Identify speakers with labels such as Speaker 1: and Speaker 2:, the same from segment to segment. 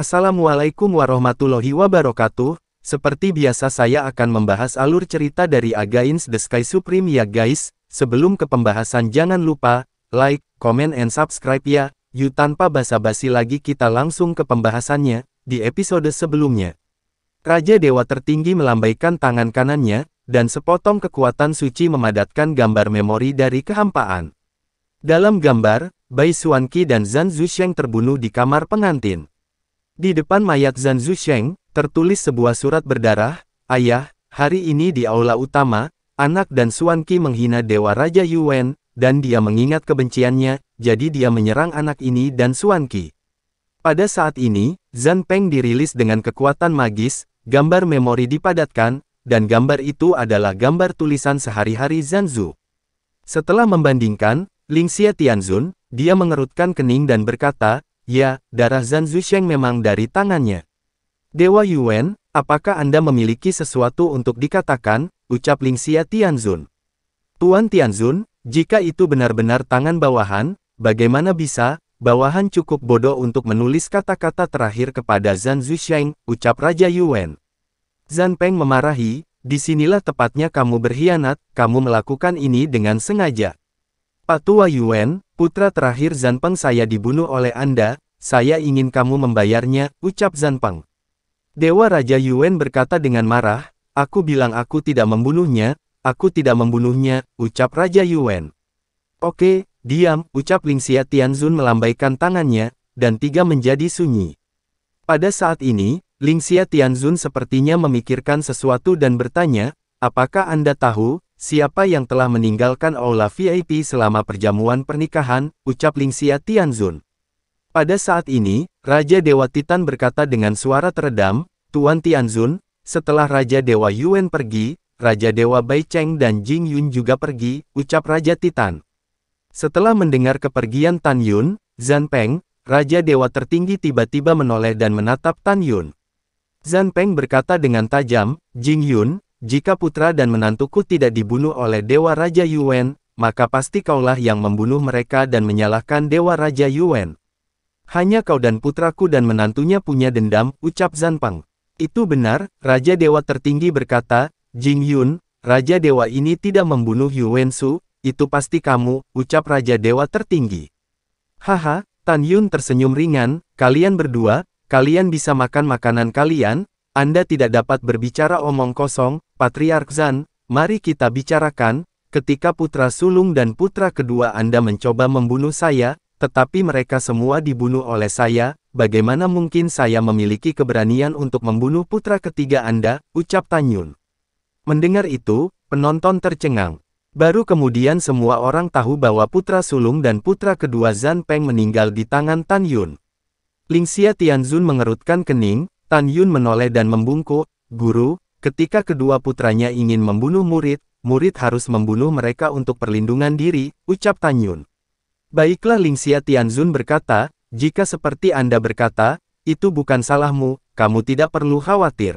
Speaker 1: Assalamualaikum warahmatullahi wabarakatuh, seperti biasa saya akan membahas alur cerita dari Against the Sky Supreme ya guys, sebelum ke pembahasan jangan lupa, like, comment and subscribe ya, yuk tanpa basa-basi lagi kita langsung ke pembahasannya, di episode sebelumnya. Raja Dewa Tertinggi melambaikan tangan kanannya, dan sepotong kekuatan suci memadatkan gambar memori dari kehampaan. Dalam gambar, Bai Suanqi dan Zhan Zusheng terbunuh di kamar pengantin. Di depan mayat Zan Zusheng, tertulis sebuah surat berdarah, Ayah, hari ini di aula utama, anak dan Suan Qi menghina Dewa Raja Yuan, dan dia mengingat kebenciannya, jadi dia menyerang anak ini dan Suan Qi. Pada saat ini, Zan Peng dirilis dengan kekuatan magis, gambar memori dipadatkan, dan gambar itu adalah gambar tulisan sehari-hari Zan Zhu. Setelah membandingkan, Ling Xia Tianzun, dia mengerutkan kening dan berkata, Ya, darah Zhan Zusheng memang dari tangannya. Dewa Yuan, apakah Anda memiliki sesuatu untuk dikatakan, ucap Ling Xia Tianzun. Tuan Tianzun, jika itu benar-benar tangan bawahan, bagaimana bisa, bawahan cukup bodoh untuk menulis kata-kata terakhir kepada Zhan Zusheng, ucap Raja Yuan. Zhan Peng memarahi, disinilah tepatnya kamu berkhianat, kamu melakukan ini dengan sengaja. Tua Yuan, putra terakhir Zanpeng saya dibunuh oleh Anda, saya ingin kamu membayarnya, ucap Zanpeng. Dewa Raja Yuan berkata dengan marah, aku bilang aku tidak membunuhnya, aku tidak membunuhnya, ucap Raja Yuan. Oke, diam, ucap Ling Xia Tianzun melambaikan tangannya, dan tiga menjadi sunyi. Pada saat ini, Ling Xia Tianzun sepertinya memikirkan sesuatu dan bertanya, apakah Anda tahu, Siapa yang telah meninggalkan aula VIP selama perjamuan pernikahan, ucap Ling Xia Tianzun. Pada saat ini, Raja Dewa Titan berkata dengan suara teredam, Tuan Tianzun, setelah Raja Dewa Yuan pergi, Raja Dewa Bai Cheng dan Jing Yun juga pergi, ucap Raja Titan. Setelah mendengar kepergian Tan Yun, Zan Peng, Raja Dewa tertinggi tiba-tiba menoleh dan menatap Tan Yun. Zan Peng berkata dengan tajam, Jing Yun, jika putra dan menantuku tidak dibunuh oleh Dewa Raja Yuan, maka pasti kaulah yang membunuh mereka dan menyalahkan Dewa Raja Yuan. Hanya kau dan putraku dan menantunya punya dendam, ucap Zanpang. Itu benar, Raja Dewa tertinggi berkata, Jing Yun, Raja Dewa ini tidak membunuh Yuan Su, itu pasti kamu, ucap Raja Dewa tertinggi. Haha, Tan Yun tersenyum ringan, kalian berdua, kalian bisa makan makanan kalian, Anda tidak dapat berbicara omong kosong, Patriark Zan, mari kita bicarakan, ketika putra sulung dan putra kedua Anda mencoba membunuh saya, tetapi mereka semua dibunuh oleh saya, bagaimana mungkin saya memiliki keberanian untuk membunuh putra ketiga Anda, ucap Tanyun. Mendengar itu, penonton tercengang. Baru kemudian semua orang tahu bahwa putra sulung dan putra kedua Zan Peng meninggal di tangan Tan Yun. Ling Xia Tianzun mengerutkan kening, Tan Yun menoleh dan membungkuk, Guru, Ketika kedua putranya ingin membunuh murid, murid harus membunuh mereka untuk perlindungan diri, ucap Tanyun. Baiklah Lingxia Tianzun berkata, jika seperti Anda berkata, itu bukan salahmu, kamu tidak perlu khawatir.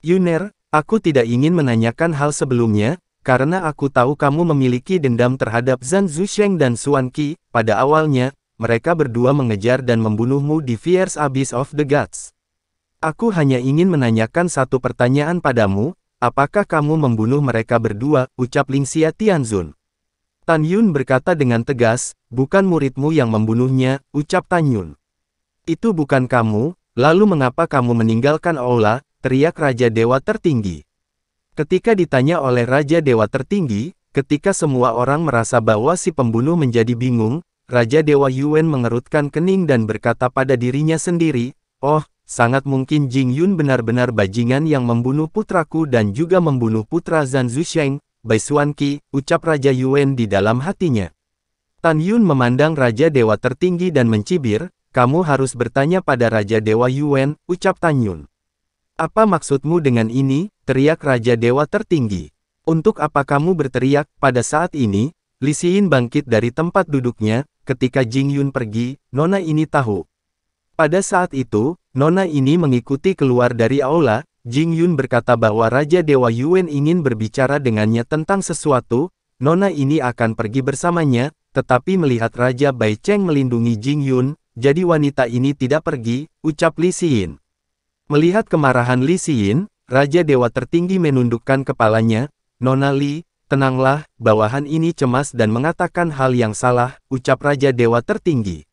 Speaker 1: Yuner, aku tidak ingin menanyakan hal sebelumnya, karena aku tahu kamu memiliki dendam terhadap Zhan Zusheng dan Xuan Qi, pada awalnya, mereka berdua mengejar dan membunuhmu di Fierce Abyss of the Gods. Aku hanya ingin menanyakan satu pertanyaan padamu, apakah kamu membunuh mereka berdua, ucap Ling Xia Tianzun. Tan Yun berkata dengan tegas, bukan muridmu yang membunuhnya, ucap Tan Yun. Itu bukan kamu, lalu mengapa kamu meninggalkan Aula, teriak Raja Dewa Tertinggi. Ketika ditanya oleh Raja Dewa Tertinggi, ketika semua orang merasa bahwa si pembunuh menjadi bingung, Raja Dewa Yuan mengerutkan kening dan berkata pada dirinya sendiri, Oh, Sangat mungkin Jing Yun benar-benar bajingan yang membunuh putraku dan juga membunuh putra Zhan Zusheng, Bai Xuan Qi, ucap Raja Yuan di dalam hatinya. Tan Yun memandang Raja Dewa tertinggi dan mencibir, kamu harus bertanya pada Raja Dewa Yuan, ucap Tan Yun. Apa maksudmu dengan ini, teriak Raja Dewa tertinggi. Untuk apa kamu berteriak, pada saat ini, Li Xin bangkit dari tempat duduknya, ketika Jing Yun pergi, nona ini tahu. Pada saat itu, Nona ini mengikuti keluar dari aula, Jing Yun berkata bahwa Raja Dewa Yuan ingin berbicara dengannya tentang sesuatu, Nona ini akan pergi bersamanya, tetapi melihat Raja Bai Cheng melindungi Jing Yun, jadi wanita ini tidak pergi, ucap Li Xin. Melihat kemarahan Li Xin, Raja Dewa tertinggi menundukkan kepalanya, Nona Li, tenanglah, bawahan ini cemas dan mengatakan hal yang salah, ucap Raja Dewa tertinggi.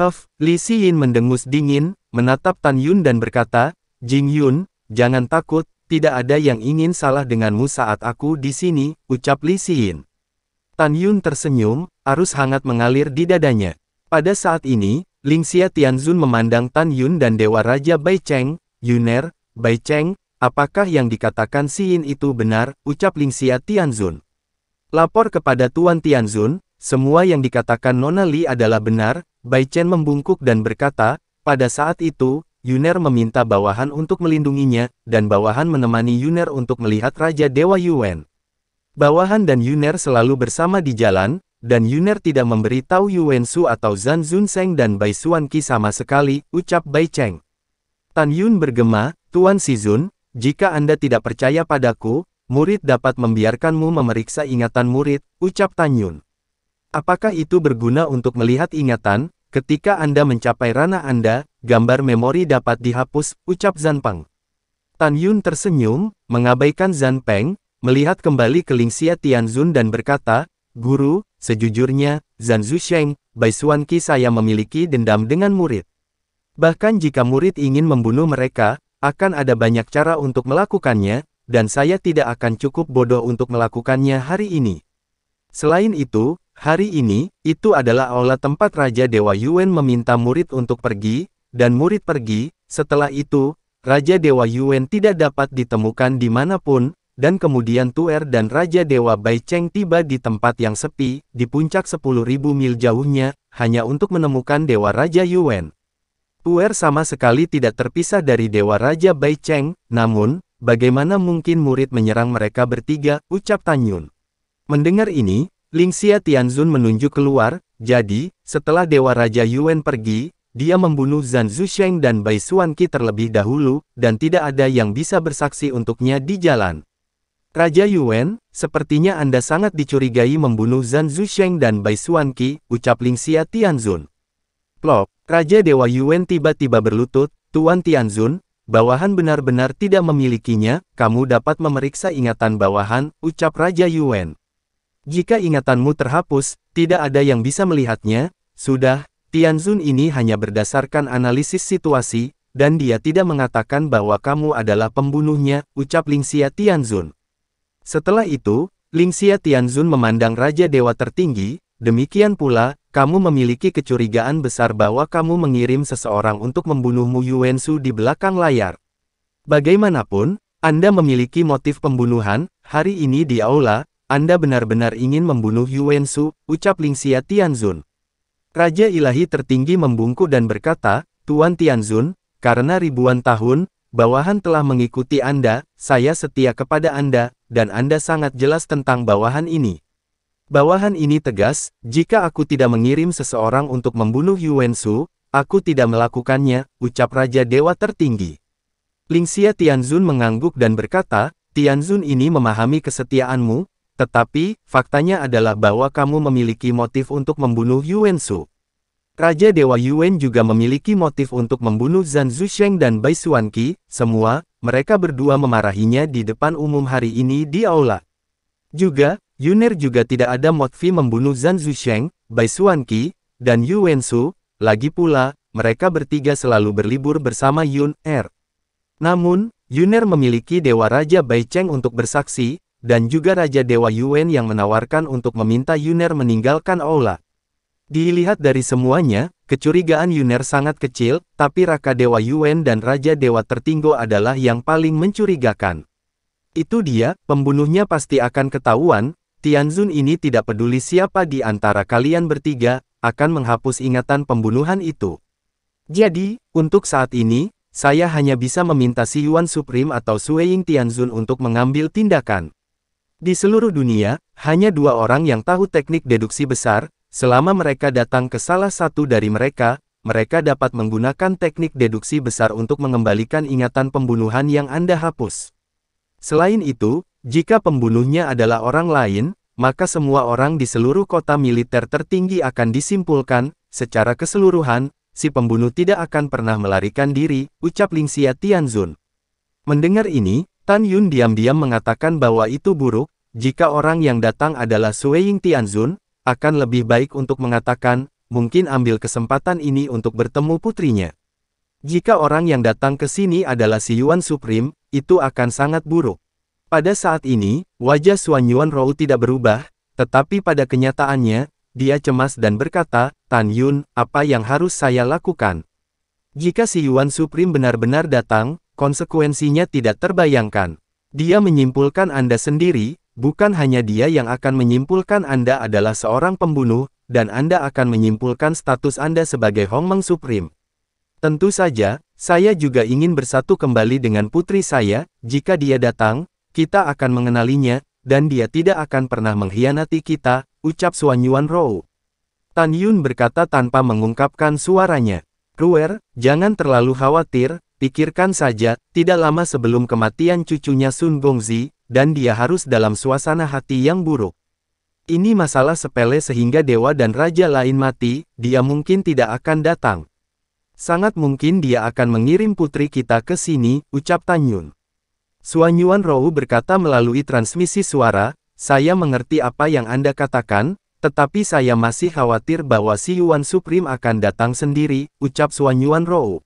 Speaker 1: Huff, Li Xin mendengus dingin, menatap Tan Yun dan berkata, Jing Yun, jangan takut, tidak ada yang ingin salah denganmu saat aku di sini, ucap Li Xin. Tan Yun tersenyum, arus hangat mengalir di dadanya. Pada saat ini, Ling Xia Tianzun memandang Tan Yun dan Dewa Raja Bai Cheng, Yuner, Bai Cheng, apakah yang dikatakan Xiin itu benar, ucap Ling Xia Tianzun. Lapor kepada Tuan Tianzun, semua yang dikatakan Nona Li adalah benar, Bai Chen membungkuk dan berkata, pada saat itu, Yuner meminta bawahan untuk melindunginya, dan bawahan menemani Yuner untuk melihat Raja Dewa Yuan. Bawahan dan Yuner selalu bersama di jalan, dan Yuner tidak memberitahu Yuan Su atau Zan Zunseng dan Bai Suan Qi sama sekali, ucap Bai Cheng. Tan Yun bergema, Tuan Sizun, jika Anda tidak percaya padaku, murid dapat membiarkanmu memeriksa ingatan murid, ucap Tan Yun. Apakah itu berguna untuk melihat ingatan, Ketika Anda mencapai ranah Anda, gambar memori dapat dihapus, ucap Zanpeng. Tan Yun tersenyum, mengabaikan Zanpeng, melihat kembali ke Lingxia Tianzun dan berkata, Guru, sejujurnya, Zan Zusheng, Bai Suanqi saya memiliki dendam dengan murid. Bahkan jika murid ingin membunuh mereka, akan ada banyak cara untuk melakukannya, dan saya tidak akan cukup bodoh untuk melakukannya hari ini. Selain itu, Hari ini, itu adalah aula tempat Raja Dewa Yuan meminta murid untuk pergi, dan murid pergi, setelah itu, Raja Dewa Yuan tidak dapat ditemukan di dimanapun, dan kemudian Tuer dan Raja Dewa Bai Cheng tiba di tempat yang sepi, di puncak 10.000 mil jauhnya, hanya untuk menemukan Dewa Raja Yuan. Tuer sama sekali tidak terpisah dari Dewa Raja Bai Cheng, namun, bagaimana mungkin murid menyerang mereka bertiga, ucap Tanyun. Mendengar ini, Xia Tianzun menunjuk keluar, jadi, setelah Dewa Raja Yuan pergi, dia membunuh Zhan Zusheng dan Bai Suanqi terlebih dahulu, dan tidak ada yang bisa bersaksi untuknya di jalan. Raja Yuan, sepertinya Anda sangat dicurigai membunuh Zhan Zusheng dan Bai Suanqi, ucap Xia Tianzun. Plop, Raja Dewa Yuan tiba-tiba berlutut, Tuan Tianzun, bawahan benar-benar tidak memilikinya, kamu dapat memeriksa ingatan bawahan, ucap Raja Yuan. Jika ingatanmu terhapus, tidak ada yang bisa melihatnya, sudah, Tianzun ini hanya berdasarkan analisis situasi, dan dia tidak mengatakan bahwa kamu adalah pembunuhnya, ucap Lingxia Tianzun. Setelah itu, Lingxia Tianzun memandang Raja Dewa Tertinggi, demikian pula, kamu memiliki kecurigaan besar bahwa kamu mengirim seseorang untuk membunuhmu Yuensu di belakang layar. Bagaimanapun, Anda memiliki motif pembunuhan, hari ini di aula, anda benar-benar ingin membunuh Yuan Su, ucap Ling Xia Tianzun. Raja ilahi tertinggi membungkuk dan berkata, Tuan Tianzun, karena ribuan tahun, bawahan telah mengikuti Anda, saya setia kepada Anda, dan Anda sangat jelas tentang bawahan ini. Bawahan ini tegas, jika aku tidak mengirim seseorang untuk membunuh Yuan Su, aku tidak melakukannya, ucap Raja Dewa Tertinggi. Ling Xia Tianzun mengangguk dan berkata, Tianzun ini memahami kesetiaanmu, tetapi, faktanya adalah bahwa kamu memiliki motif untuk membunuh Yuan Su. Raja Dewa Yuan juga memiliki motif untuk membunuh Zhan Zusheng dan Bai Xuanqi, semua, mereka berdua memarahinya di depan umum hari ini di aula. Juga, Yuner juga tidak ada motif membunuh Zhan Zusheng, Bai Xuanqi, dan Yuan Su, lagi pula, mereka bertiga selalu berlibur bersama Yun Er. Namun, Yuner memiliki Dewa Raja Bai Cheng untuk bersaksi, dan juga Raja Dewa Yuan yang menawarkan untuk meminta Yuner meninggalkan Aula. Dilihat dari semuanya, kecurigaan Yuner sangat kecil, tapi Raka Dewa Yuan dan Raja Dewa Tertinggo adalah yang paling mencurigakan. Itu dia, pembunuhnya pasti akan ketahuan, Tianzun ini tidak peduli siapa di antara kalian bertiga, akan menghapus ingatan pembunuhan itu. Jadi, untuk saat ini, saya hanya bisa meminta Si Yuan Supreme atau Sueying Tianzun untuk mengambil tindakan. Di seluruh dunia, hanya dua orang yang tahu teknik deduksi besar, selama mereka datang ke salah satu dari mereka, mereka dapat menggunakan teknik deduksi besar untuk mengembalikan ingatan pembunuhan yang Anda hapus. Selain itu, jika pembunuhnya adalah orang lain, maka semua orang di seluruh kota militer tertinggi akan disimpulkan, secara keseluruhan, si pembunuh tidak akan pernah melarikan diri, ucap Ling Xia Tianzun. Mendengar ini, Tan Yun diam-diam mengatakan bahwa itu buruk, jika orang yang datang adalah Sui Ying Tianzun, akan lebih baik untuk mengatakan, mungkin ambil kesempatan ini untuk bertemu putrinya. Jika orang yang datang ke sini adalah si Yuan Supreme, itu akan sangat buruk. Pada saat ini, wajah Suan Yuan Rou tidak berubah, tetapi pada kenyataannya, dia cemas dan berkata, Tan Yun, apa yang harus saya lakukan? Jika si Yuan Supreme benar-benar datang, konsekuensinya tidak terbayangkan. Dia menyimpulkan Anda sendiri, bukan hanya dia yang akan menyimpulkan Anda adalah seorang pembunuh, dan Anda akan menyimpulkan status Anda sebagai Hong Meng Supreme. Tentu saja, saya juga ingin bersatu kembali dengan putri saya, jika dia datang, kita akan mengenalinya, dan dia tidak akan pernah mengkhianati kita, ucap Suan Yuan Rou. Tan Yun berkata tanpa mengungkapkan suaranya. Ruer, jangan terlalu khawatir, Pikirkan saja, tidak lama sebelum kematian cucunya Sun Gongzi, dan dia harus dalam suasana hati yang buruk. Ini masalah sepele sehingga dewa dan raja lain mati, dia mungkin tidak akan datang. Sangat mungkin dia akan mengirim putri kita ke sini, ucap Tanyun. Suanyuan Rou berkata melalui transmisi suara, saya mengerti apa yang Anda katakan, tetapi saya masih khawatir bahwa Si Yuan Supreme akan datang sendiri, ucap Suanyuan Rou.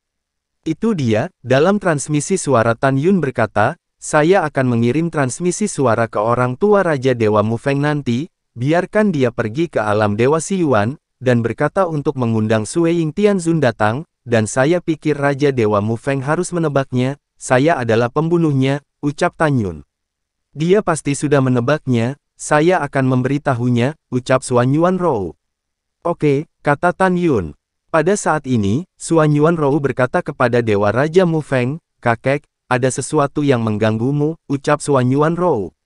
Speaker 1: Itu dia, dalam transmisi suara Tan Yun berkata, saya akan mengirim transmisi suara ke orang tua Raja Dewa Mufeng nanti, biarkan dia pergi ke alam Dewa Si Yuan dan berkata untuk mengundang Sue Ying Tian Zun datang, dan saya pikir Raja Dewa Mufeng harus menebaknya, saya adalah pembunuhnya, ucap Tan Yun. Dia pasti sudah menebaknya, saya akan memberitahunya, ucap Suan Yuan Rou. Oke, kata Tan Yun. Pada saat ini, Suan Yuan Rou berkata kepada Dewa Raja Mu Feng, Kakek, ada sesuatu yang mengganggumu, ucap Suan Yuan Rou.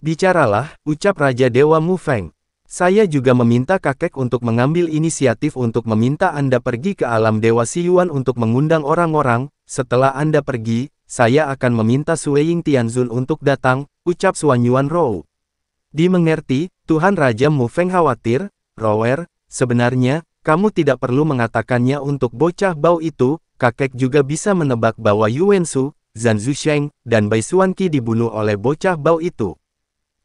Speaker 1: Bicaralah, ucap Raja Dewa Mu Feng. Saya juga meminta kakek untuk mengambil inisiatif untuk meminta Anda pergi ke alam Dewa Siyuan untuk mengundang orang-orang, setelah Anda pergi, saya akan meminta Ying Tianzun untuk datang, ucap Suan Yuan Rou. Dimengerti, Tuhan Raja Mu Feng khawatir, Rower, sebenarnya, kamu tidak perlu mengatakannya untuk bocah bau itu, kakek juga bisa menebak bahwa Su, Zhan Zusheng, dan Bai Suanki dibunuh oleh bocah bau itu.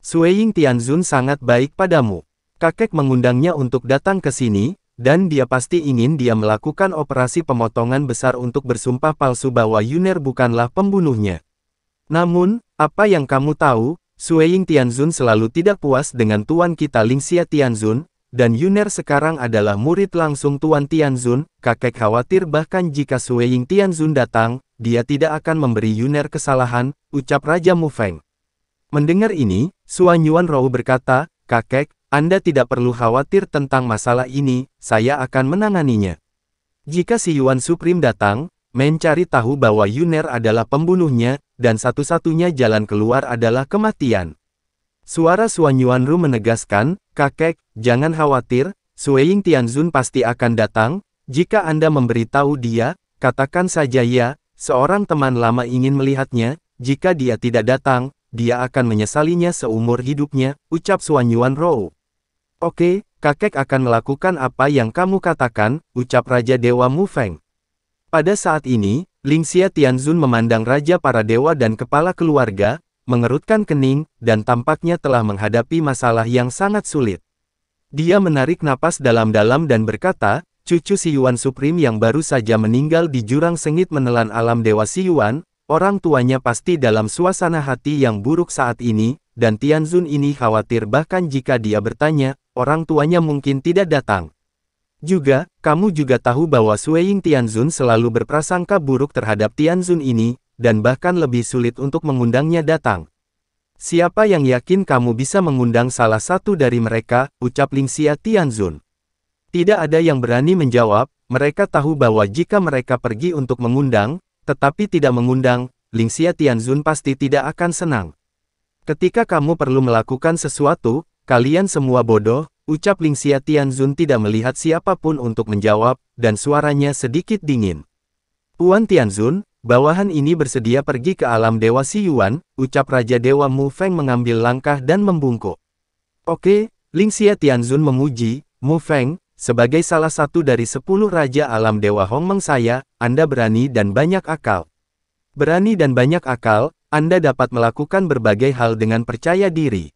Speaker 1: Sueying Tianzun sangat baik padamu. Kakek mengundangnya untuk datang ke sini, dan dia pasti ingin dia melakukan operasi pemotongan besar untuk bersumpah palsu bahwa Yuner bukanlah pembunuhnya. Namun, apa yang kamu tahu, Sueying Tianzun selalu tidak puas dengan tuan kita Lingxia Tianzun, dan Yuner sekarang adalah murid langsung Tuan Tianzun, kakek khawatir bahkan jika Sueying Tianzun datang, dia tidak akan memberi Yuner kesalahan, ucap Raja Mufeng. Mendengar ini, Suan Yuan Rou berkata, kakek, Anda tidak perlu khawatir tentang masalah ini, saya akan menanganinya. Jika si Yuan Supreme datang, mencari tahu bahwa Yuner adalah pembunuhnya, dan satu-satunya jalan keluar adalah kematian. Suara Suan Ru menegaskan, kakek, jangan khawatir, Sueying Tianzun pasti akan datang, jika Anda memberitahu dia, katakan saja ya, seorang teman lama ingin melihatnya, jika dia tidak datang, dia akan menyesalinya seumur hidupnya, ucap Suan Rou. Oke, kakek akan melakukan apa yang kamu katakan, ucap Raja Dewa Mu Feng. Pada saat ini, Ling Xia Tianzun memandang Raja para Dewa dan Kepala Keluarga, mengerutkan kening, dan tampaknya telah menghadapi masalah yang sangat sulit. Dia menarik napas dalam-dalam dan berkata, cucu si Yuan Supreme yang baru saja meninggal di jurang sengit menelan alam Dewa si Yuan, orang tuanya pasti dalam suasana hati yang buruk saat ini, dan Tianzun ini khawatir bahkan jika dia bertanya, orang tuanya mungkin tidak datang. Juga, kamu juga tahu bahwa Sueying Tianzun selalu berprasangka buruk terhadap Tianzun ini, dan bahkan lebih sulit untuk mengundangnya datang. Siapa yang yakin kamu bisa mengundang salah satu dari mereka, ucap Ling Xia Tianzun. Tidak ada yang berani menjawab, mereka tahu bahwa jika mereka pergi untuk mengundang, tetapi tidak mengundang, Ling Xia Tianzun pasti tidak akan senang. Ketika kamu perlu melakukan sesuatu, kalian semua bodoh, ucap Ling Xia Tianzun tidak melihat siapapun untuk menjawab, dan suaranya sedikit dingin. Puan Tianzun, Bawahan ini bersedia pergi ke alam Dewa Siyuan, ucap Raja Dewa Mu Feng mengambil langkah dan membungkuk. Oke, Ling Xie Tianzun memuji, Mu Feng, sebagai salah satu dari sepuluh Raja Alam Dewa Hongmeng saya, Anda berani dan banyak akal. Berani dan banyak akal, Anda dapat melakukan berbagai hal dengan percaya diri.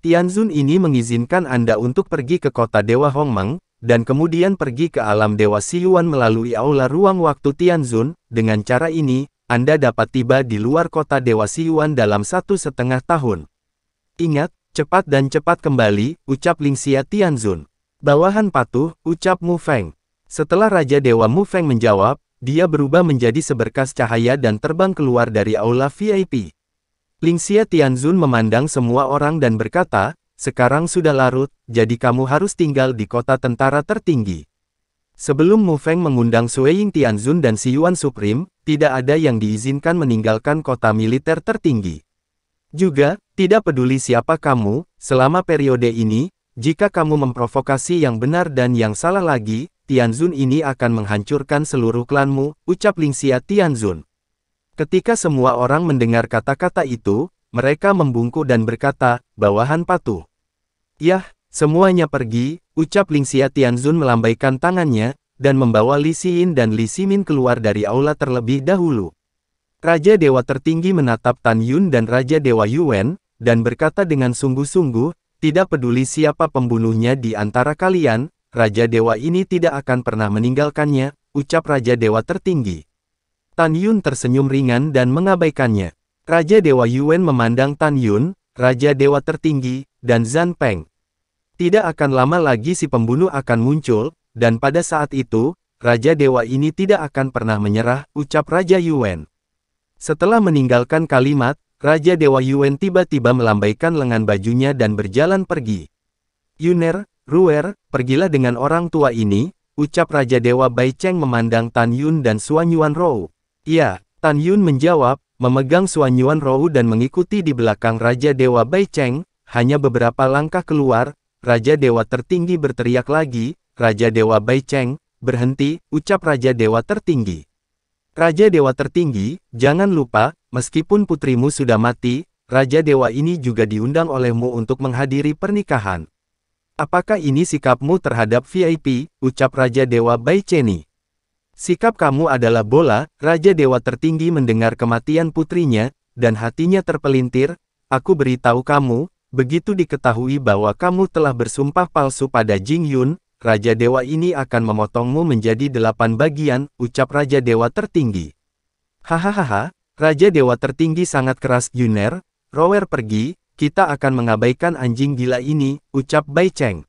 Speaker 1: Tianzun ini mengizinkan Anda untuk pergi ke kota Dewa Hongmeng, dan kemudian pergi ke alam Dewa Siyuan melalui aula ruang waktu Tianzun, dengan cara ini, Anda dapat tiba di luar kota Dewa Siyuan dalam satu setengah tahun. Ingat, cepat dan cepat kembali, ucap Ling Xia Tianzun. Bawahan patuh, ucap Mu Feng. Setelah Raja Dewa Mu Feng menjawab, dia berubah menjadi seberkas cahaya dan terbang keluar dari aula VIP. Ling Xia Tianzun memandang semua orang dan berkata, sekarang sudah larut, jadi kamu harus tinggal di kota tentara tertinggi. Sebelum Mu Feng mengundang Sui Ying Tianzun dan Si Yuan Supreme, tidak ada yang diizinkan meninggalkan kota militer tertinggi. Juga, tidak peduli siapa kamu, selama periode ini, jika kamu memprovokasi yang benar dan yang salah lagi, Tianzun ini akan menghancurkan seluruh klanmu, ucap Ling Lingxia Tianzun. Ketika semua orang mendengar kata-kata itu, mereka membungkuk dan berkata, bawahan patuh. Yah, semuanya pergi, ucap Ling Xia Tianzun melambaikan tangannya, dan membawa Li Xin dan Li Simin keluar dari aula terlebih dahulu. Raja Dewa Tertinggi menatap Tan Yun dan Raja Dewa Yuan, dan berkata dengan sungguh-sungguh, tidak peduli siapa pembunuhnya di antara kalian, Raja Dewa ini tidak akan pernah meninggalkannya, ucap Raja Dewa Tertinggi. Tan Yun tersenyum ringan dan mengabaikannya. Raja Dewa Yuan memandang Tan Yun, Raja Dewa Tertinggi, dan Zan Peng. Tidak akan lama lagi si pembunuh akan muncul, dan pada saat itu, Raja Dewa ini tidak akan pernah menyerah, ucap Raja Yuan. Setelah meninggalkan kalimat, Raja Dewa Yuan tiba-tiba melambaikan lengan bajunya dan berjalan pergi. Yuner, Ruer, pergilah dengan orang tua ini, ucap Raja Dewa Bai Cheng memandang Tan Yun dan Suan Yuan Rou. Iya, Tan Yun menjawab, Memegang Suanyuan Rou dan mengikuti di belakang Raja Dewa Bai Cheng, hanya beberapa langkah keluar, Raja Dewa tertinggi berteriak lagi, Raja Dewa Bai Cheng, berhenti, ucap Raja Dewa tertinggi. Raja Dewa tertinggi, jangan lupa, meskipun putrimu sudah mati, Raja Dewa ini juga diundang olehmu untuk menghadiri pernikahan. Apakah ini sikapmu terhadap VIP, ucap Raja Dewa Bai Cheni. Sikap kamu adalah bola, Raja Dewa Tertinggi mendengar kematian putrinya, dan hatinya terpelintir, aku beritahu kamu, begitu diketahui bahwa kamu telah bersumpah palsu pada Jing Yun, Raja Dewa ini akan memotongmu menjadi delapan bagian, ucap Raja Dewa Tertinggi. Hahaha, Raja Dewa Tertinggi sangat keras Yuner, Rower pergi, kita akan mengabaikan anjing gila ini, ucap Bai Cheng.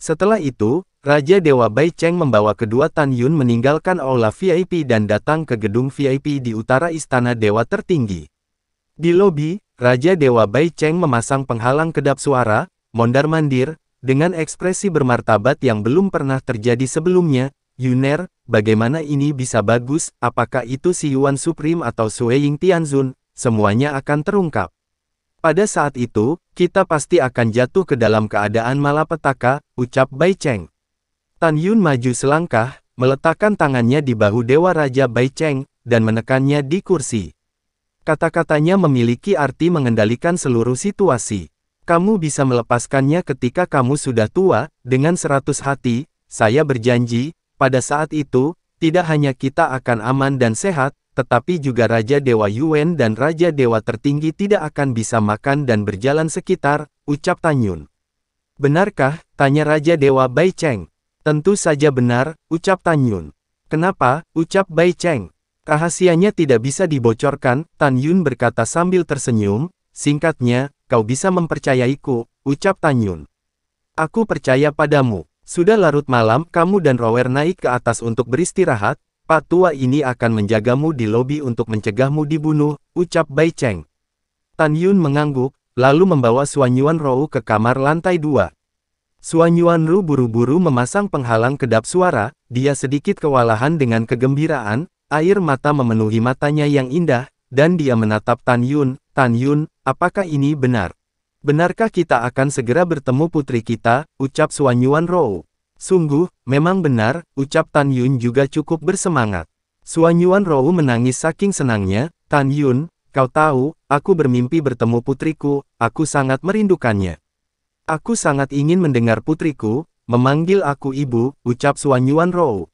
Speaker 1: Setelah itu, Raja Dewa Bai Cheng membawa kedua Tan Yun meninggalkan aula VIP dan datang ke gedung VIP di utara istana dewa tertinggi. Di lobi, Raja Dewa Bai Cheng memasang penghalang kedap suara, mondar-mandir, dengan ekspresi bermartabat yang belum pernah terjadi sebelumnya, Yuner, bagaimana ini bisa bagus, apakah itu si Yuan Supreme atau Sue Ying Tianzun, semuanya akan terungkap. Pada saat itu, kita pasti akan jatuh ke dalam keadaan malapetaka, ucap Bai Cheng. Tan Yun maju selangkah, meletakkan tangannya di bahu Dewa Raja Bai Cheng, dan menekannya di kursi. Kata-katanya memiliki arti mengendalikan seluruh situasi. Kamu bisa melepaskannya ketika kamu sudah tua, dengan seratus hati, saya berjanji, pada saat itu, tidak hanya kita akan aman dan sehat, tetapi juga Raja Dewa Yuan dan Raja Dewa tertinggi tidak akan bisa makan dan berjalan sekitar, ucap Tanyun. Benarkah? Tanya Raja Dewa Bai Cheng. Tentu saja benar, ucap Tan Yun. Kenapa, ucap Bai Cheng. Rahasianya tidak bisa dibocorkan, Tan Yun berkata sambil tersenyum, singkatnya, kau bisa mempercayaiku, ucap Tan Yun. Aku percaya padamu. Sudah larut malam, kamu dan Rower naik ke atas untuk beristirahat, Pak Tua ini akan menjagamu di lobi untuk mencegahmu dibunuh, ucap Bai Cheng. Tan Yun mengangguk, lalu membawa Suanyuan Rou ke kamar lantai dua. Suan Yuan Ru buru-buru memasang penghalang kedap suara, dia sedikit kewalahan dengan kegembiraan, air mata memenuhi matanya yang indah, dan dia menatap Tan Yun, Tan Yun, apakah ini benar? Benarkah kita akan segera bertemu putri kita, ucap Suan Yuan Rou. Sungguh, memang benar, ucap Tan Yun juga cukup bersemangat. Suan Yuan Rou menangis saking senangnya, Tan Yun, kau tahu, aku bermimpi bertemu putriku, aku sangat merindukannya. Aku sangat ingin mendengar putriku, memanggil aku ibu, ucap Suan Yuan Rou.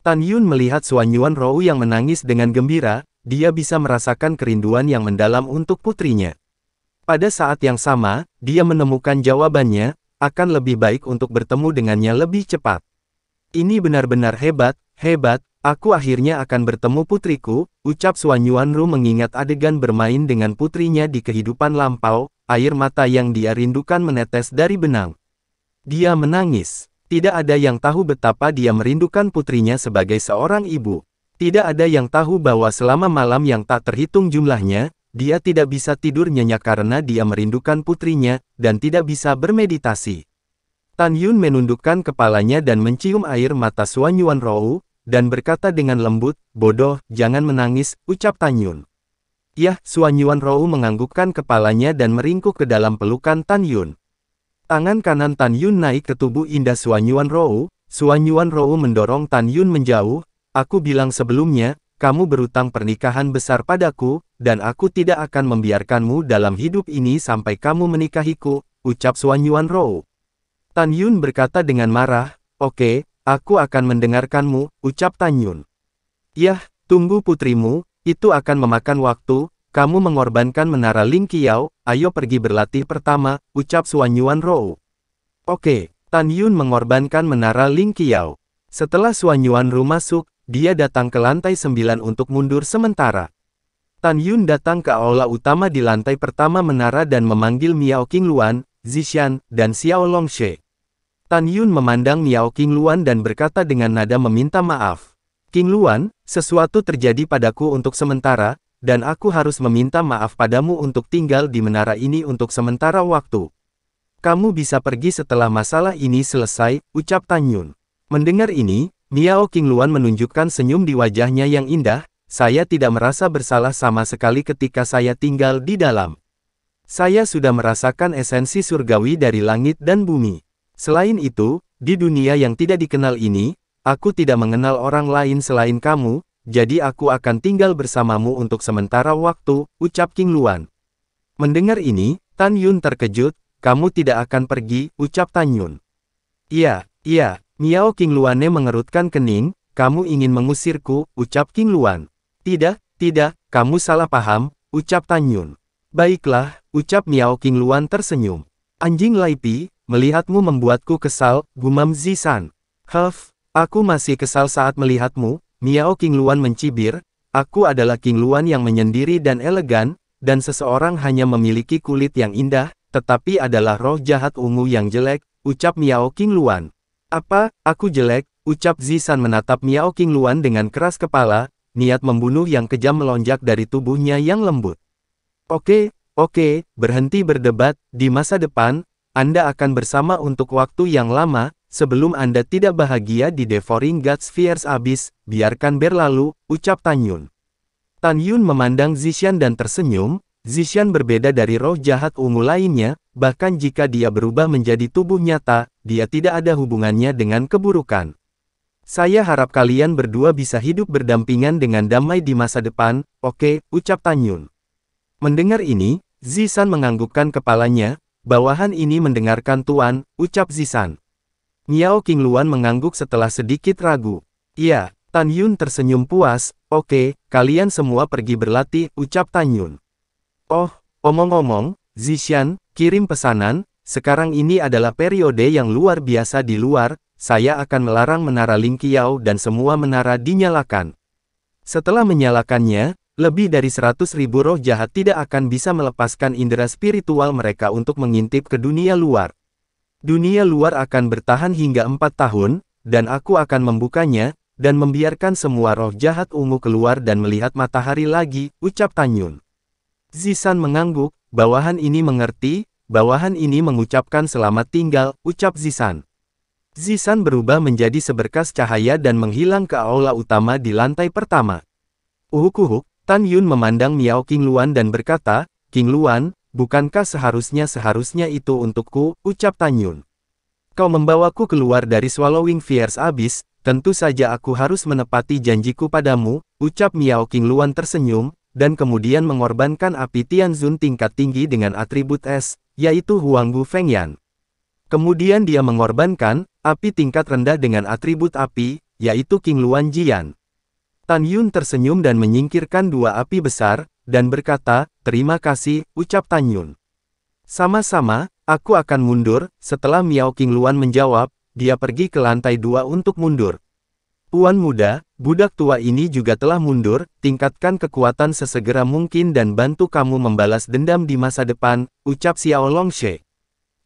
Speaker 1: Tan Yun melihat Suan Yuan Rou yang menangis dengan gembira, dia bisa merasakan kerinduan yang mendalam untuk putrinya. Pada saat yang sama, dia menemukan jawabannya, akan lebih baik untuk bertemu dengannya lebih cepat. Ini benar-benar hebat, hebat, aku akhirnya akan bertemu putriku, ucap Suan Yuan Ru mengingat adegan bermain dengan putrinya di kehidupan lampau, air mata yang dia rindukan menetes dari benang. Dia menangis. Tidak ada yang tahu betapa dia merindukan putrinya sebagai seorang ibu. Tidak ada yang tahu bahwa selama malam yang tak terhitung jumlahnya, dia tidak bisa tidur nyenyak karena dia merindukan putrinya, dan tidak bisa bermeditasi. Tan Yun menundukkan kepalanya dan mencium air mata Suan Yuan Rou, dan berkata dengan lembut, bodoh, jangan menangis, ucap Tan Yun. Yah, Suan Yuan Rou menganggukkan kepalanya dan meringkuk ke dalam pelukan Tan Yun. Tangan kanan Tan Yun naik ke tubuh indah Suan Yuan Rou, Suan Yuan Rou mendorong Tan Yun menjauh, aku bilang sebelumnya, kamu berutang pernikahan besar padaku, dan aku tidak akan membiarkanmu dalam hidup ini sampai kamu menikahiku, ucap Suan Yuan Rou. Tan Yun berkata dengan marah, oke, okay, aku akan mendengarkanmu, ucap Tan Yun. Yah, tunggu putrimu, itu akan memakan waktu, kamu mengorbankan menara Ling Qiao, ayo pergi berlatih pertama, ucap Suan Yuan Rou. Oke, Tan Yun mengorbankan menara Ling Qiao. Setelah Suan Yuan Rou masuk, dia datang ke lantai sembilan untuk mundur sementara. Tan Yun datang ke aula utama di lantai pertama menara dan memanggil Miao Qingluan, Zishan, dan Xiao Longshe. Tan Yun memandang Miao Qingluan dan berkata dengan nada meminta maaf. King Luan, sesuatu terjadi padaku untuk sementara, dan aku harus meminta maaf padamu untuk tinggal di menara ini untuk sementara waktu. Kamu bisa pergi setelah masalah ini selesai, ucap Tan Yun. Mendengar ini, Miao King Luan menunjukkan senyum di wajahnya yang indah, saya tidak merasa bersalah sama sekali ketika saya tinggal di dalam. Saya sudah merasakan esensi surgawi dari langit dan bumi. Selain itu, di dunia yang tidak dikenal ini, Aku tidak mengenal orang lain selain kamu, jadi aku akan tinggal bersamamu untuk sementara waktu, ucap King Luan. Mendengar ini, Tan Yun terkejut, kamu tidak akan pergi, ucap Tan Yun. Iya, iya, Miao King Luane mengerutkan kening, kamu ingin mengusirku, ucap King Luan. Tidak, tidak, kamu salah paham, ucap Tan Yun. Baiklah, ucap Miao King Luan tersenyum. Anjing Laipi, melihatmu membuatku kesal, gumam Zisan. Huff, Aku masih kesal saat melihatmu, Miao King Luan mencibir, aku adalah King Luan yang menyendiri dan elegan, dan seseorang hanya memiliki kulit yang indah, tetapi adalah roh jahat ungu yang jelek, ucap Miao King Luan. Apa, aku jelek, ucap Zisan menatap Miao King Luan dengan keras kepala, niat membunuh yang kejam melonjak dari tubuhnya yang lembut. Oke, oke, berhenti berdebat, di masa depan, Anda akan bersama untuk waktu yang lama, Sebelum Anda tidak bahagia di Devouring God's Fierce Abyss, biarkan berlalu, ucap Tan Yun. Tan Yun memandang Zishan dan tersenyum, Zishan berbeda dari roh jahat ungu lainnya, bahkan jika dia berubah menjadi tubuh nyata, dia tidak ada hubungannya dengan keburukan. Saya harap kalian berdua bisa hidup berdampingan dengan damai di masa depan, oke, okay, ucap Tan Yun. Mendengar ini, Zishan menganggukkan kepalanya, bawahan ini mendengarkan Tuan, ucap Zishan. King Luan mengangguk setelah sedikit ragu. Iya, Tan Yun tersenyum puas, oke, kalian semua pergi berlatih, ucap Tan Yun. Oh, omong-omong, Zishan, kirim pesanan, sekarang ini adalah periode yang luar biasa di luar, saya akan melarang menara Ling Qiao dan semua menara dinyalakan. Setelah menyalakannya, lebih dari seratus ribu roh jahat tidak akan bisa melepaskan indera spiritual mereka untuk mengintip ke dunia luar. Dunia luar akan bertahan hingga empat tahun, dan aku akan membukanya, dan membiarkan semua roh jahat ungu keluar dan melihat matahari lagi, ucap Tanyun. Zisan mengangguk, bawahan ini mengerti, bawahan ini mengucapkan selamat tinggal, ucap Zisan. Zisan berubah menjadi seberkas cahaya dan menghilang ke aula utama di lantai pertama. Uhuk-uhuk, Tan Yun memandang Miao King Luan dan berkata, King Luan bukankah seharusnya seharusnya itu untukku, ucap Tanyun. Kau membawaku keluar dari Swallowing Fierce Abyss, tentu saja aku harus menepati janjiku padamu, ucap Miao King Luan tersenyum, dan kemudian mengorbankan api Tianzun tingkat tinggi dengan atribut es, yaitu Huanggu Fengyan. Kemudian dia mengorbankan api tingkat rendah dengan atribut api, yaitu King Luan Jian. Tan Yun tersenyum dan menyingkirkan dua api besar, dan berkata, terima kasih, ucap Tan Yun. Sama-sama, aku akan mundur, setelah Miao King Luan menjawab, dia pergi ke lantai dua untuk mundur. Puan muda, budak tua ini juga telah mundur, tingkatkan kekuatan sesegera mungkin dan bantu kamu membalas dendam di masa depan, ucap Xiao Longshe.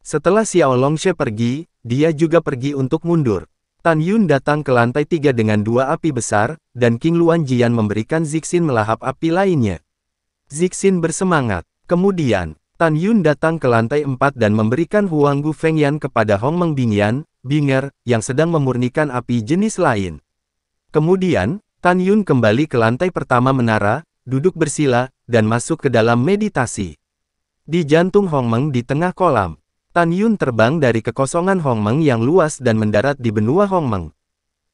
Speaker 1: Setelah Xiao Longshe pergi, dia juga pergi untuk mundur. Tan Yun datang ke lantai tiga dengan dua api besar, dan King Luan Jian memberikan Zixin melahap api lainnya. Zixin bersemangat. Kemudian, Tan Yun datang ke lantai empat dan memberikan Huang Gu Feng Yan kepada Hong Meng Bingyan, Binger, yang sedang memurnikan api jenis lain. Kemudian, Tan Yun kembali ke lantai pertama menara, duduk bersila, dan masuk ke dalam meditasi. Di jantung Hong Meng di tengah kolam, Tan Yun terbang dari kekosongan Hong Meng yang luas dan mendarat di benua Hong Meng.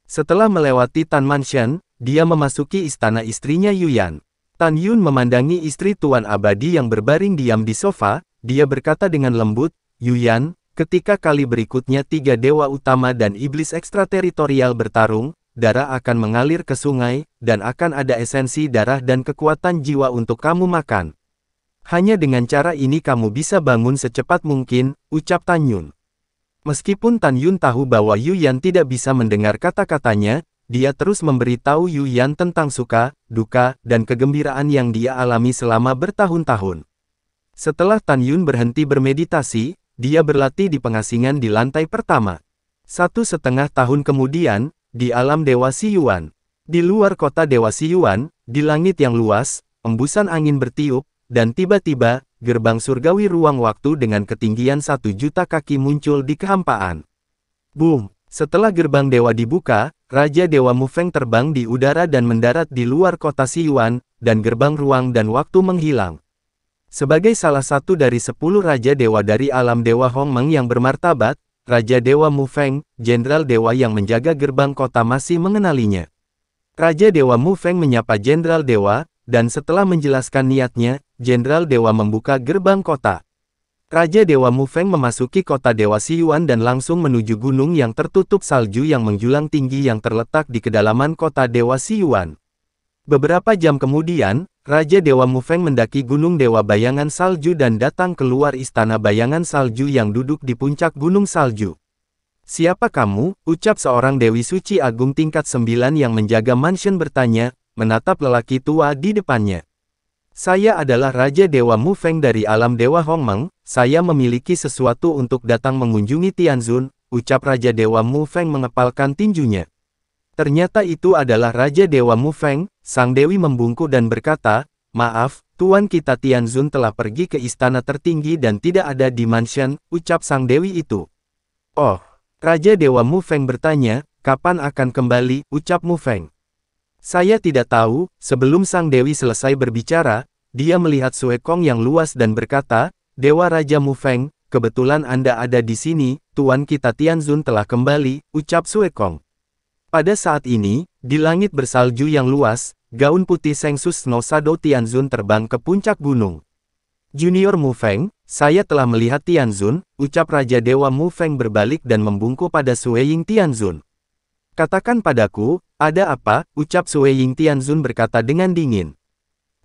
Speaker 1: Setelah melewati Tan Mansion, dia memasuki istana istrinya Yuyan. Tan Yun memandangi istri Tuan Abadi yang berbaring diam di sofa, dia berkata dengan lembut, Yuyan, ketika kali berikutnya tiga dewa utama dan iblis ekstrateritorial bertarung, darah akan mengalir ke sungai, dan akan ada esensi darah dan kekuatan jiwa untuk kamu makan. Hanya dengan cara ini kamu bisa bangun secepat mungkin, ucap Tan Yun. Meskipun Tan Yun tahu bahwa Yu Yan tidak bisa mendengar kata-katanya, dia terus memberitahu Yu Yan tentang suka, duka, dan kegembiraan yang dia alami selama bertahun-tahun. Setelah Tan Yun berhenti bermeditasi, dia berlatih di pengasingan di lantai pertama. Satu setengah tahun kemudian, di alam Dewa Siyuan. Di luar kota Dewa Siyuan, di langit yang luas, embusan angin bertiup, dan tiba-tiba, gerbang surgawi ruang waktu dengan ketinggian satu juta kaki muncul di kehampaan. Boom! Setelah gerbang dewa dibuka, Raja Dewa Mufeng terbang di udara dan mendarat di luar kota Siyuan, dan gerbang ruang dan waktu menghilang. Sebagai salah satu dari sepuluh Raja Dewa dari alam Dewa Hongmeng yang bermartabat, Raja Dewa Mufeng, Jenderal Dewa yang menjaga gerbang kota masih mengenalinya. Raja Dewa Mufeng menyapa Jenderal Dewa, dan setelah menjelaskan niatnya, Jenderal Dewa membuka gerbang kota. Raja Dewa Mufeng memasuki kota Dewa Siyuan dan langsung menuju gunung yang tertutup salju yang menjulang tinggi yang terletak di kedalaman kota Dewa Siyuan. Beberapa jam kemudian, Raja Dewa Mufeng mendaki Gunung Dewa Bayangan Salju dan datang keluar Istana Bayangan Salju yang duduk di puncak Gunung Salju. Siapa kamu? ucap seorang Dewi Suci Agung tingkat 9 yang menjaga mansion bertanya, menatap lelaki tua di depannya. Saya adalah Raja Dewa Mu Feng dari alam Dewa Hongmeng, saya memiliki sesuatu untuk datang mengunjungi Tianzun, ucap Raja Dewa Mu Feng mengepalkan tinjunya. Ternyata itu adalah Raja Dewa Mu Feng. Sang Dewi membungkuk dan berkata, Maaf, Tuan kita Tianzun telah pergi ke istana tertinggi dan tidak ada di mansion, ucap Sang Dewi itu. Oh, Raja Dewa Mu Feng bertanya, kapan akan kembali, ucap Mu Feng. Saya tidak tahu, sebelum Sang Dewi selesai berbicara, dia melihat Sue Kong yang luas dan berkata, Dewa Raja Mu Feng, kebetulan Anda ada di sini, Tuan kita Tianzun telah kembali, ucap Sue Kong. Pada saat ini, di langit bersalju yang luas, gaun putih Sengsus no Sado Tianzun terbang ke puncak gunung. Junior Mu Feng, saya telah melihat Tianzun, ucap Raja Dewa Mu Feng berbalik dan membungkuk pada Sue Sueying Tianzun. Katakan padaku, ada apa? Ucap Sui Ying Tianzun berkata dengan dingin.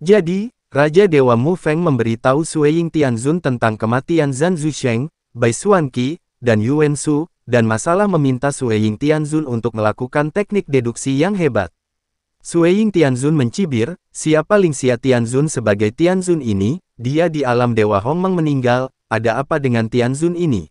Speaker 1: Jadi, Raja Dewa Mu Feng memberitahu Sui Ying Tianzun tentang kematian Zhan Zusheng, Bai Suanki dan Yuan Su, dan masalah meminta Sui Ying Tianzun untuk melakukan teknik deduksi yang hebat. Sui Ying Tianzun mencibir, siapa Lingxia Tianzun sebagai Tianzun ini, dia di alam Dewa Hongmeng meninggal, ada apa dengan Tianzun ini?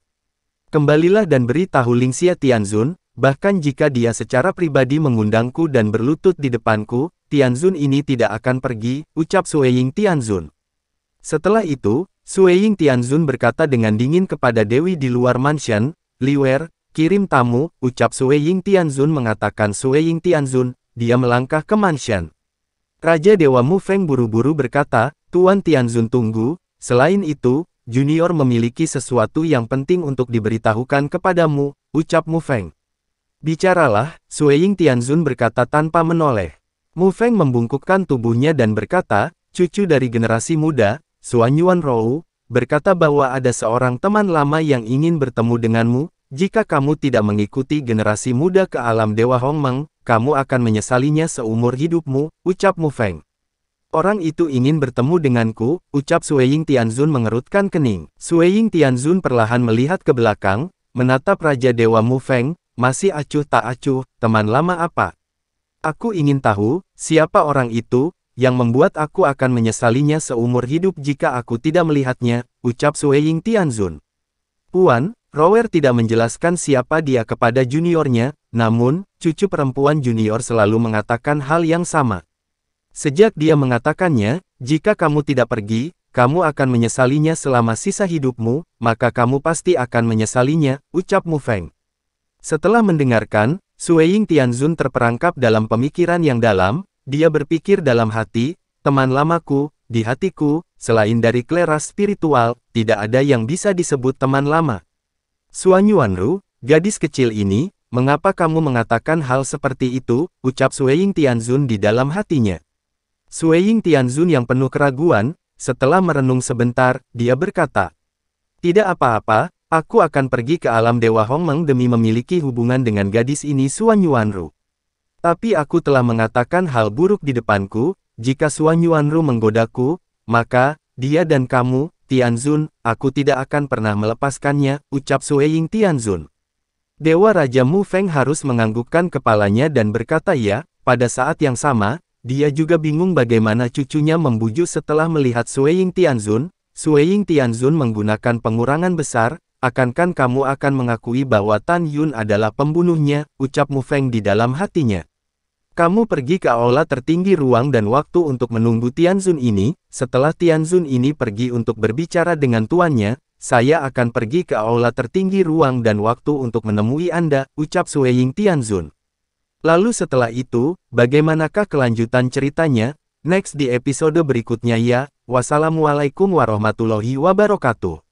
Speaker 1: Kembalilah dan beritahu Lingxia Tianzun, Bahkan jika dia secara pribadi mengundangku dan berlutut di depanku, Tianzun ini tidak akan pergi, ucap Sueying Tianzun. Setelah itu, Sueying Tianzun berkata dengan dingin kepada Dewi di luar mansion, Liwer, kirim tamu, ucap Sueying Tianzun mengatakan Sueying Tianzun, dia melangkah ke mansion. Raja Dewa Mu Feng buru-buru berkata, Tuan Tianzun tunggu, selain itu, Junior memiliki sesuatu yang penting untuk diberitahukan kepadamu, ucap Mu Feng. Bicaralah, Sueying Tianzun berkata tanpa menoleh. Mu Feng membungkukkan tubuhnya dan berkata, cucu dari generasi muda, Suan Yuan Rou, berkata bahwa ada seorang teman lama yang ingin bertemu denganmu, jika kamu tidak mengikuti generasi muda ke alam Dewa Hong Meng, kamu akan menyesalinya seumur hidupmu, ucap Mu Feng. Orang itu ingin bertemu denganku, ucap Sueying Tianzun mengerutkan kening. Sueying Tianzun perlahan melihat ke belakang, menatap Raja Dewa Mu Feng, masih acuh tak acuh, teman lama apa? Aku ingin tahu, siapa orang itu, yang membuat aku akan menyesalinya seumur hidup jika aku tidak melihatnya, ucap Sueying Tianzun. Puan, Rower tidak menjelaskan siapa dia kepada juniornya, namun, cucu perempuan junior selalu mengatakan hal yang sama. Sejak dia mengatakannya, jika kamu tidak pergi, kamu akan menyesalinya selama sisa hidupmu, maka kamu pasti akan menyesalinya, ucap Mu Feng. Setelah mendengarkan, Sueying Tianzun terperangkap dalam pemikiran yang dalam, dia berpikir dalam hati, teman lamaku, di hatiku, selain dari klera spiritual, tidak ada yang bisa disebut teman lama. Suan Yuanru, gadis kecil ini, mengapa kamu mengatakan hal seperti itu, ucap Sueying Tianzun di dalam hatinya. Sueying Tianzun yang penuh keraguan, setelah merenung sebentar, dia berkata, Tidak apa-apa, Aku akan pergi ke alam Dewa Hongmeng demi memiliki hubungan dengan gadis ini Suan Yuanru. Tapi aku telah mengatakan hal buruk di depanku, jika Suan Yuanru menggodaku, maka, dia dan kamu, Tianzun, aku tidak akan pernah melepaskannya, ucap Sueying Tianzun. Dewa Raja Mu Feng harus menganggukkan kepalanya dan berkata ya, pada saat yang sama, dia juga bingung bagaimana cucunya membujuk setelah melihat Sueying Tianzun, Sueying Tianzun menggunakan pengurangan besar, Akankan kamu akan mengakui bahwa Tan Yun adalah pembunuhnya, ucap Mu Feng di dalam hatinya. Kamu pergi ke aula tertinggi ruang dan waktu untuk menunggu Tianzun ini, setelah Tianzun ini pergi untuk berbicara dengan tuannya, saya akan pergi ke aula tertinggi ruang dan waktu untuk menemui Anda, ucap Sueying Tianzun. Lalu setelah itu, bagaimanakah kelanjutan ceritanya? Next di episode berikutnya ya, wassalamualaikum warahmatullahi wabarakatuh.